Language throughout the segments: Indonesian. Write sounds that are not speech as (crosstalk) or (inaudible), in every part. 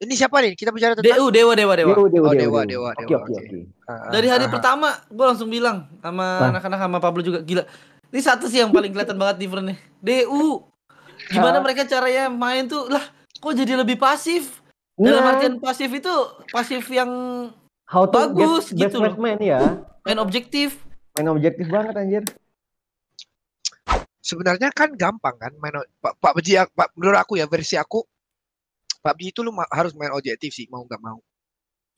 Ini siapa nih? Kita bicara tentang DU Dewa Dewa Dewa. Dewa Dewa oh, Dewa Dewa. Oke oke oke. Ah, ah. Dari hari Aha. pertama gua langsung bilang sama ah. anak-anak sama Pablo juga gila. Ini satu sih yang paling kelihatan banget differentnya. DU. Gimana Hah? mereka caranya main tuh lah kok jadi lebih pasif? Nah. Dalam artian pasif itu pasif yang How to bagus get gitu Best man, ya. Main objektif. Main objektif banget anjir sebenarnya kan gampang kan main Pak Pak Pak menurut aku ya versi aku PUBG itu lu harus main objektif sih mau nggak mau.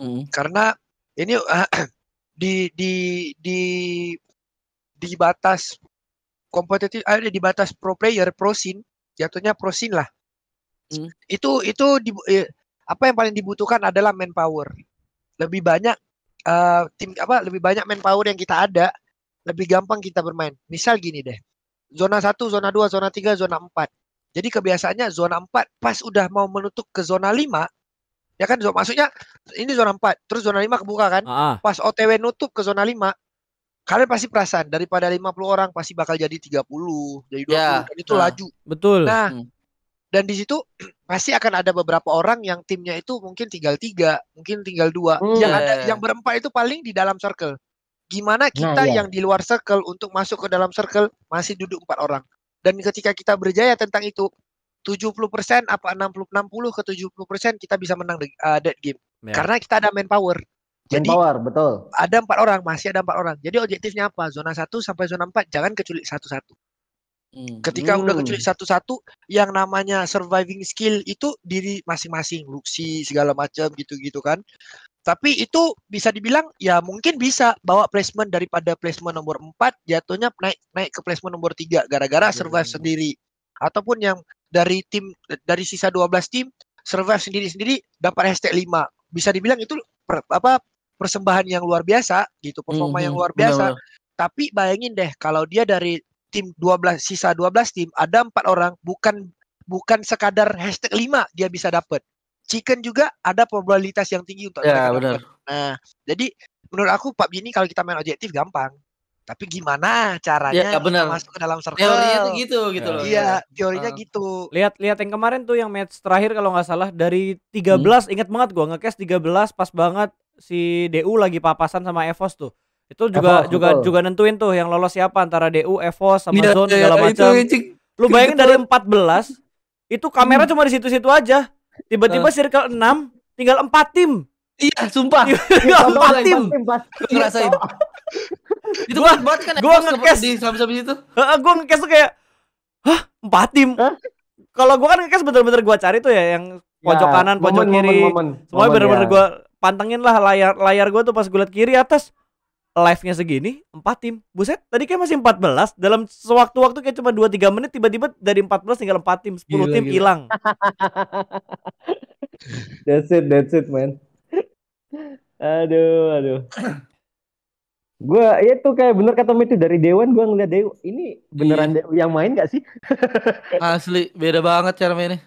Mm. Karena ini uh, (clears throat) di di di di batas kompetitif ada ah, di batas pro player pro scene jatuhnya pro scene lah. Mm. Itu itu di, eh, apa yang paling dibutuhkan adalah manpower. Lebih banyak uh, tim apa lebih banyak manpower yang kita ada, lebih gampang kita bermain. Misal gini deh. Zona 1, zona 2, zona 3, zona 4 jadi kebiasaannya zona 4 pas udah mau menutup ke zona 5 ya kan maksudnya ini zona 4 terus zona 5 kebuka kan. Uh-huh. Pas OTW nutup ke zona 5 kalian pasti perasaan daripada 50 orang pasti bakal jadi 30, jadi 20 ya, yeah. dan itu uh, laju. Betul. Nah, hmm. dan di situ (clears throat) pasti akan ada beberapa orang yang timnya itu mungkin tinggal tiga, mungkin tinggal dua. Hmm. Yang ada ya, ya, yang berempat itu paling di dalam circle. Gimana nah, kita nah, iya. yeah. yang di luar circle untuk masuk ke dalam circle masih duduk empat orang. Dan ketika kita berjaya tentang itu, 70% apa 60 60 ke 70% kita bisa menang uh, that game. Yeah. Karena kita ada manpower. Jadi manpower, betul. Ada empat orang, masih ada empat orang. Jadi objektifnya apa? Zona 1 sampai zona 4 jangan keculik satu-satu. Hmm. Ketika hmm. udah keculik satu-satu, yang namanya surviving skill itu diri masing-masing, Luxi segala macam gitu-gitu kan. Tapi itu bisa dibilang ya mungkin bisa bawa placement daripada placement nomor 4 jatuhnya naik naik ke placement nomor 3 gara-gara iya, survive iya. sendiri ataupun yang dari tim dari sisa 12 tim survive sendiri-sendiri dapat hashtag 5. Bisa dibilang itu per, apa persembahan yang luar biasa gitu, performa hmm, yang mhm, luar biasa. Benar -benar. Tapi bayangin deh kalau dia dari tim 12 sisa 12 tim ada empat orang bukan bukan sekadar hashtag 5 dia bisa dapat chicken juga ada probabilitas yang tinggi untuk ya, benar. Nah, jadi menurut aku PUBG ini kalau kita main objektif gampang. Tapi gimana caranya ya, bener. masuk ke dalam circle? Teorinya tuh gitu gitu ya. loh. Iya, ya. teorinya uh. gitu. Lihat lihat yang kemarin tuh yang match terakhir kalau nggak salah dari 13 hmm. ingat banget gua nge tiga 13 pas banget si DU lagi papasan sama Evos tuh itu juga Evo, juga betul. juga nentuin tuh yang lolos siapa antara DU, Evos, sama ya, Zone iya, segala ya, macam. Lu bayangin dari 14 itu kamera cuma di situ-situ aja. Tiba-tiba uh. circle 6 tinggal 4 tim. Iya, sumpah. Iya, iya, tinggal 4 tim. Gue ngerasain. Iya. itu gua, banget kan gua ngekes di habis-habis itu. Heeh, gua ngekes tuh kayak hah, 4 tim. Huh? Kalau gua kan ngekes bener-bener gua cari tuh ya yang ya, pojok ya, kanan, pojok kiri. Semuanya bener-bener ya. gua pantengin lah layar layar gua tuh pas gua liat kiri atas live-nya segini empat tim. Buset, tadi kayak masih 14 dalam sewaktu-waktu kayak cuma 2 3 menit tiba-tiba dari 14 tinggal empat tim, 10 gila, tim hilang. (laughs) that's it, that's it, man. Aduh, aduh. (coughs) Gue ya tuh kayak bener kata itu dari Dewan gue ngeliat Dewan ini beneran yeah. Iya. yang main gak sih? (laughs) Asli beda banget cara mainnya.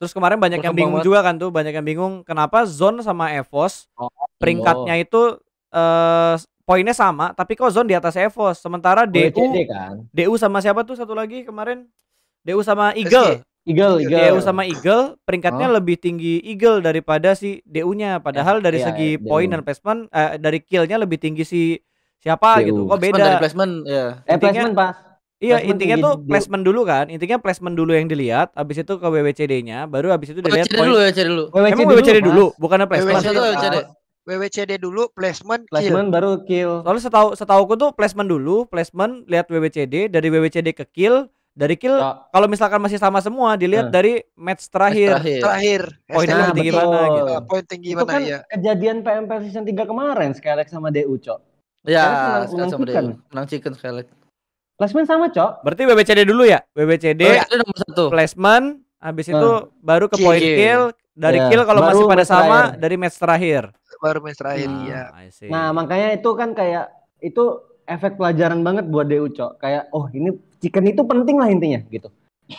Terus kemarin banyak yang bingung banget. juga kan tuh, banyak yang bingung kenapa Zon sama Evos oh, peringkatnya oh. itu uh, poinnya sama, tapi kok Zon di atas Evos. Sementara DU kan? DU sama siapa tuh satu lagi kemarin? DU sama Eagle. Eagle, Eagle. DU sama Eagle peringkatnya oh. lebih tinggi Eagle daripada si DU-nya. Padahal eh, dari iya, segi iya, poin dan placement eh, dari kill-nya lebih tinggi si siapa DU. gitu. Kok beda? Placement dari placement ya. Eh, placement pas Iya placement intinya tuh di, placement dulu kan intinya placement dulu yang dilihat abis itu ke WWCD-nya baru abis itu dilihat WWCD point. dulu WWCD dulu WWCD emang WWCD dulu, dulu bukannya placement WWCD, WWCD. WWCD dulu placement placement kill. baru kill soalnya setahu aku tuh placement dulu placement lihat WWCD dari WWCD ke kill dari kill oh. kalau misalkan masih sama semua dilihat dari match terakhir match terakhir ini nah, tinggi betul. mana gitu poin tinggi itu mana kan ya kejadian PMP season 3 kemarin Skylex sama DU cok ya Skylex menang, menang, menang chicken Skylex Placement sama, Cok. Berarti BBCD dulu ya? BBCD. Oh, itu nomor satu. Placement, habis itu uh. baru ke point Cie. kill, dari yeah. kill kalau masih pada sama terakhir. dari match terakhir. Baru match terakhir, ah, iya. Nah, nah, makanya itu kan kayak itu efek pelajaran banget buat DU, Cok. Kayak oh, ini chicken itu penting lah intinya gitu.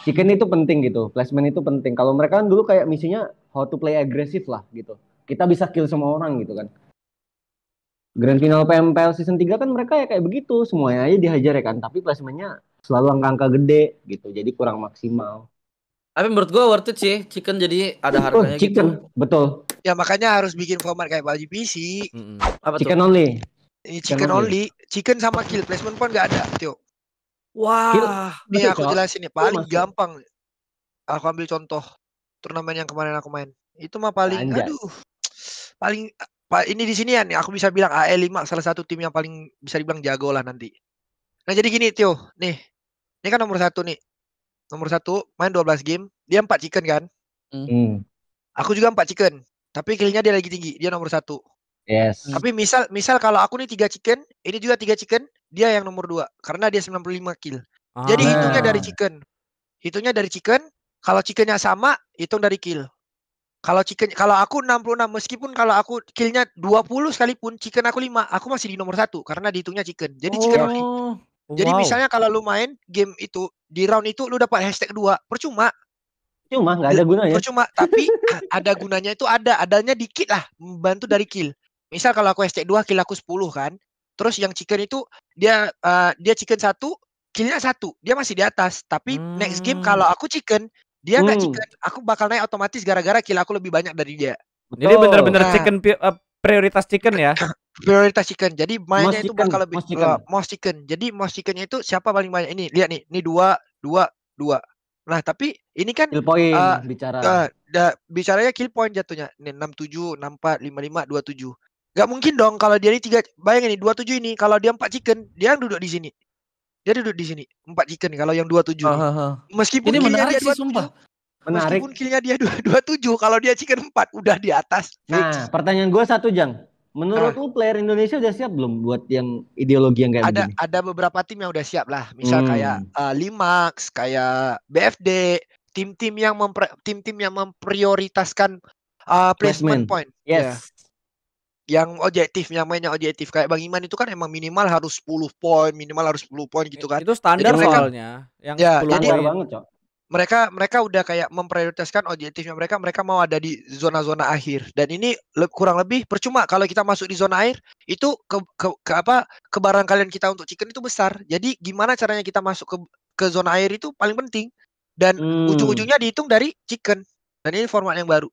Chicken itu penting gitu, placement itu penting. Kalau mereka kan dulu kayak misinya how to play agresif lah gitu. Kita bisa kill semua orang gitu kan. Grand Final PMPL season 3 kan mereka ya kayak begitu semuanya aja dihajar ya kan tapi placementnya selalu angka-angka gede gitu jadi kurang maksimal tapi menurut gua worth it sih chicken jadi ada oh, harganya oh, chicken gitu. betul ya makanya harus bikin format kayak baju PC mm -hmm. chicken tuh? only ini chicken, only. chicken sama kill placement pun gak ada Tio wah kill. nih aku jelasin nih paling oh, gampang aku ambil contoh turnamen yang kemarin aku main itu mah paling Anjay. aduh paling pak ini di sini ya nih aku bisa bilang AE5 salah satu tim yang paling bisa dibilang jago lah nanti. Nah jadi gini Tio, nih ini kan nomor satu nih, nomor satu main 12 game, dia empat chicken kan? Mm. Aku juga empat chicken, tapi killnya dia lagi tinggi, dia nomor satu. Yes. Tapi misal misal kalau aku nih tiga chicken, ini juga tiga chicken, dia yang nomor dua karena dia 95 kill. Ah. Jadi hitungnya dari chicken, hitungnya dari chicken. Kalau chickennya sama, hitung dari kill. Kalau chicken kalau aku 66 meskipun kalau aku killnya 20 sekalipun chicken aku 5, aku masih di nomor satu karena dihitungnya chicken. Jadi oh, chicken only. Jadi misalnya kalau lu main game itu di round itu lu dapat hashtag dua, percuma. Percuma nggak ada gunanya. Percuma, tapi ada gunanya itu ada, adanya dikit lah membantu dari kill. Misal kalau aku hashtag 2 kill aku 10 kan. Terus yang chicken itu dia uh, dia chicken satu, killnya satu, dia masih di atas. Tapi hmm. next game hmm. kalau aku chicken, dia nggak hmm. chicken, aku bakal naik otomatis gara-gara kill aku lebih banyak dari dia. Betul. Jadi bener-bener nah, chicken uh, prioritas chicken ya. (coughs) prioritas chicken. Jadi mainnya most itu chicken, bakal lebih most chicken. Uh, most chicken. Jadi most chickennya itu siapa paling banyak ini? Lihat nih, ini dua, dua, dua. Nah, tapi ini kan kill point uh, bicara. Uh, da, bicaranya kill point jatuhnya. Nih lima lima dua tujuh Gak mungkin dong kalau dia ini tiga bayangin nih dua tujuh ini kalau dia empat chicken, dia yang duduk di sini dia duduk di sini empat chicken kalau yang dua tujuh meskipun ini menarik dia sih 27, sumpah menarik meskipun killnya dia dua dua tujuh kalau dia chicken empat udah di atas nah Fix. pertanyaan gua satu jang Menurut nah. player Indonesia udah siap belum buat yang ideologi yang kayak ada, begini? Ada beberapa tim yang udah siap lah, misal hmm. kayak uh, Limax, kayak BFD, tim-tim yang tim-tim yang memprioritaskan uh, placement, placement point. Yes. Ya yang objektif yang mainnya objektif kayak Bang Iman itu kan emang minimal harus 10 poin, minimal harus 10 poin gitu kan. Itu standar jadi soalnya. Yang ya, jadi banget, Mereka mereka udah kayak memprioritaskan objektifnya mereka, mereka mau ada di zona-zona akhir. Dan ini le kurang lebih percuma kalau kita masuk di zona air itu ke, ke, ke apa kalian kita untuk chicken itu besar. Jadi gimana caranya kita masuk ke ke zona air itu paling penting. Dan hmm. ujung-ujungnya dihitung dari chicken. Dan ini format yang baru.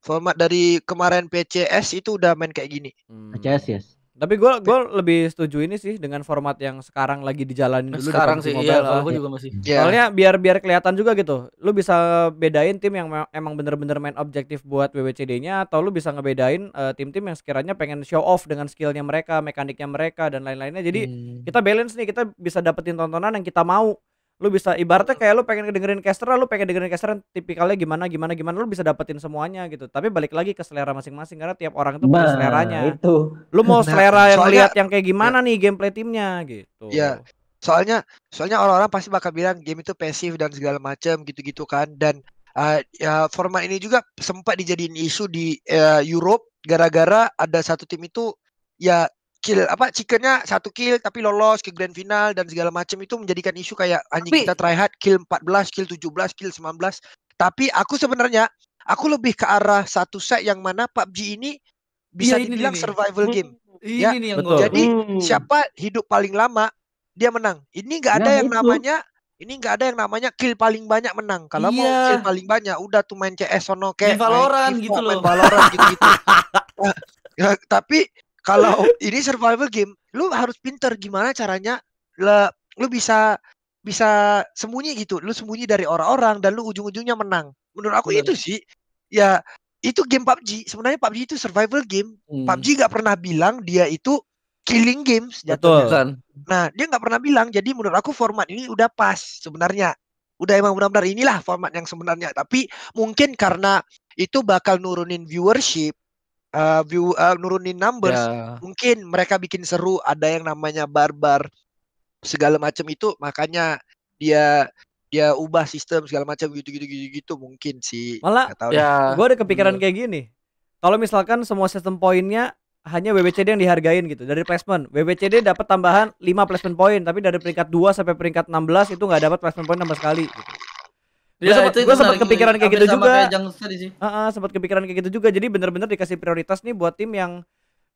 Format dari kemarin PCS itu udah main kayak gini. Hmm. PCS yes. Tapi gue gua lebih setuju ini sih dengan format yang sekarang lagi dijalanin dulu sekarang sih iya kalau juga masih yeah. soalnya biar biar kelihatan juga gitu lu bisa bedain tim yang emang bener-bener main objektif buat WWCD-nya atau lu bisa ngebedain tim eh, tim-tim yang sekiranya pengen show off dengan skillnya mereka mekaniknya mereka dan lain-lainnya jadi hmm. kita balance nih kita bisa dapetin tontonan yang kita mau lu bisa ibaratnya kayak lu pengen dengerin caster lu pengen dengerin caster tipikalnya gimana gimana gimana lu bisa dapetin semuanya gitu tapi balik lagi ke selera masing-masing karena tiap orang itu punya nah, seleranya itu lu mau nah, selera nah, yang lihat yang kayak iya. gimana ya. nih gameplay timnya gitu ya soalnya soalnya orang-orang pasti bakal bilang game itu pasif dan segala macam gitu-gitu kan dan uh, ya format ini juga sempat dijadiin isu di uh, Europe gara-gara ada satu tim itu ya kill apa chickennya satu kill tapi lolos ke grand final dan segala macam itu menjadikan isu kayak anjing tapi, kita try hard kill 14 kill 17 kill 19 tapi aku sebenarnya aku lebih ke arah satu set yang mana PUBG ini bisa ya, ini, dibilang ini. survival hmm. game ini, ya ini yang betul. jadi hmm. siapa hidup paling lama dia menang ini nggak ada nah, yang itu. namanya ini nggak ada yang namanya kill paling banyak menang. Kalau iya. mau kill paling banyak, udah tuh main CS sono kayak main Valorant gitu loh. Valorant gitu gitu. (laughs) tapi kalau (laughs) ini survival game lu harus pinter gimana caranya le, lu bisa bisa sembunyi gitu lu sembunyi dari orang-orang dan lu ujung-ujungnya menang menurut aku Bener. itu sih ya itu game PUBG sebenarnya PUBG itu survival game hmm. PUBG gak pernah bilang dia itu killing games Betul. nah dia gak pernah bilang jadi menurut aku format ini udah pas sebenarnya udah emang benar-benar inilah format yang sebenarnya tapi mungkin karena itu bakal nurunin viewership uh, view uh, nurunin numbers yeah. mungkin mereka bikin seru ada yang namanya barbar segala macam itu makanya dia dia ubah sistem segala macam gitu gitu gitu gitu mungkin sih malah tahu ya gue ada kepikiran hmm. kayak gini kalau misalkan semua sistem poinnya hanya WBCD yang dihargain gitu dari placement WBCD dapat tambahan 5 placement point tapi dari peringkat 2 sampai peringkat 16 itu nggak dapat placement point sama sekali gitu. Ya, gue sempat, gua sempat kepikiran kayak gitu juga. Kayak sih. Uh -uh, sempat kepikiran kayak gitu juga. Jadi bener-bener dikasih prioritas nih buat tim yang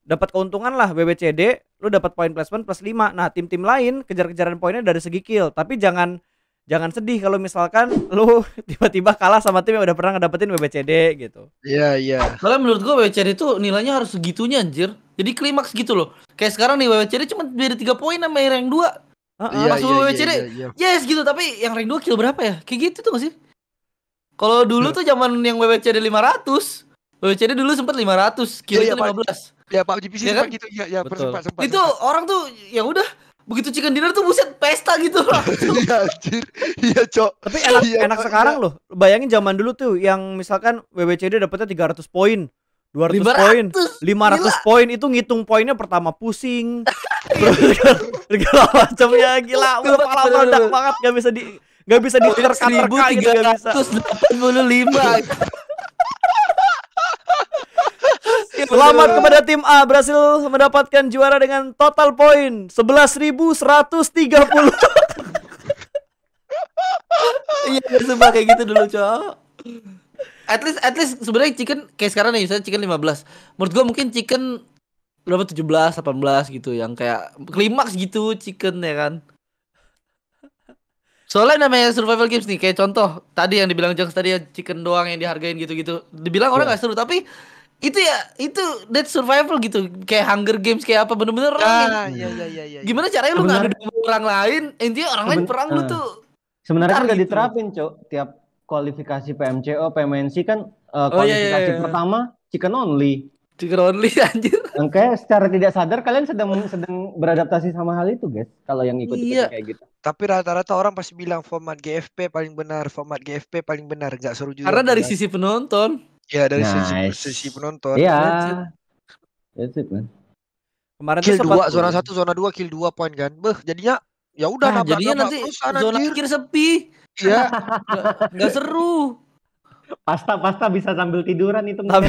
dapat keuntungan lah BBCD. lu dapat poin placement plus 5. Nah, tim-tim lain kejar-kejaran poinnya dari segi kill, tapi jangan jangan sedih kalau misalkan (laughs) lu tiba-tiba kalah sama tim yang udah pernah ngedapetin BBCD gitu. Iya, yeah, iya. Yeah. Soalnya menurut gua BBCD itu nilainya harus segitunya anjir. Jadi klimaks gitu loh. Kayak sekarang nih BBCD cuma beda 3 poin sama yang 2. Uh, uh, iya, masuk iya, WWCD. Iya, iya, iya. Yes gitu, tapi yang rank 2 kill berapa ya? Kayak gitu tuh gak sih? Kalau dulu hmm. tuh zaman yang WWCD 500, WWCD dulu sempat 500, kill iya, itu iya, 15. Ya Pak GPC ya, iya kan? gitu, ya, ya Betul. sempat, sempat. Itu sempat. orang tuh ya udah begitu chicken dinner tuh buset pesta gitu (laughs) Iya anjir. Iya, Cok. Tapi enak, iya, enak iya, sekarang iya. loh. Bayangin zaman dulu tuh yang misalkan WWCD dapetnya 300 poin. 200 poin 500 poin itu ngitung poinnya pertama pusing (laughs) segala macamnya gila udah pala meledak banget gak bisa di gak bisa di terka terka gitu gak bisa 185 (laughs) Selamat kepada tim A berhasil mendapatkan juara dengan total poin 11.130 Iya, sumpah kayak gitu dulu, cowok at least at least sebenarnya chicken kayak sekarang nih misalnya chicken 15. Menurut gua mungkin chicken berapa tujuh belas, delapan belas gitu yang kayak klimaks gitu chicken ya kan. Soalnya namanya survival games nih kayak contoh tadi yang dibilang Jokes tadi ya chicken doang yang dihargain gitu-gitu. Dibilang orang iya. nggak seru tapi itu ya itu that survival gitu kayak Hunger Games kayak apa bener-bener ah, ya, ya, ya, ya, gimana caranya lu nggak? ada orang lain intinya orang lain perang lu ah. tuh sebenarnya kan nggak gitu. diterapin cok tiap kualifikasi PMCO, PMNC kan uh, kualifikasi iya, iya, iya. pertama chicken only. Chicken only (laughs) anjir. Oke, secara tidak sadar kalian sedang sedang beradaptasi sama hal itu, guys. Kalau yang ikut, -ikut iya. kayak gitu. Tapi rata-rata orang pasti bilang format GFP paling benar, format GFP paling benar, nggak seru juga. Karena dari kan? sisi penonton. Iya. dari nice. sisi, sisi penonton. Iya. Yeah. That's it, man. Kemarin kill dua, zona satu, zona dua, kill dua poin kan. Beh, jadinya ya udah nah, nabrak, jadinya nabrak nanti zona akhir sepi ya (laughs) nggak seru pasta pasta bisa sambil tiduran itu nggak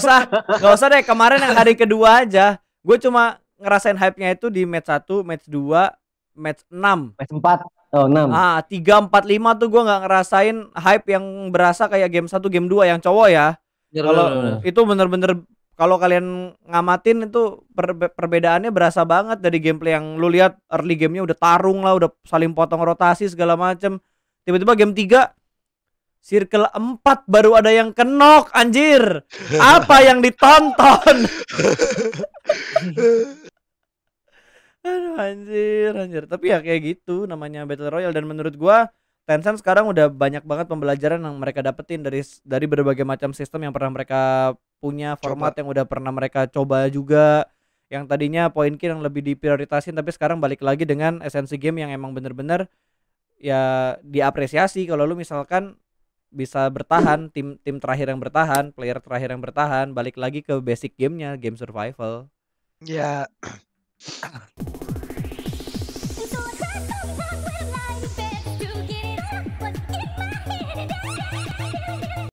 usah nggak usah deh kemarin yang hari kedua aja gue cuma ngerasain hype nya itu di match satu match dua match enam match empat oh enam ah tiga empat lima tuh gue nggak ngerasain hype yang berasa kayak game satu game dua yang cowok ya kalau itu bener-bener kalau kalian ngamatin itu perbedaannya berasa banget dari gameplay yang lu lihat early gamenya udah tarung lah udah saling potong rotasi segala macem tiba-tiba game 3 circle 4 baru ada yang kenok anjir apa (laughs) yang ditonton (laughs) aduh anjir anjir tapi ya kayak gitu namanya battle royale dan menurut gua Tencent sekarang udah banyak banget pembelajaran yang mereka dapetin dari dari berbagai macam sistem yang pernah mereka punya format coba. yang udah pernah mereka coba juga yang tadinya poin key yang lebih diprioritasin tapi sekarang balik lagi dengan esensi game yang emang bener-bener ya diapresiasi kalau lu misalkan bisa bertahan tim tim terakhir yang bertahan player terakhir yang bertahan balik lagi ke basic gamenya game survival ya yeah. (coughs)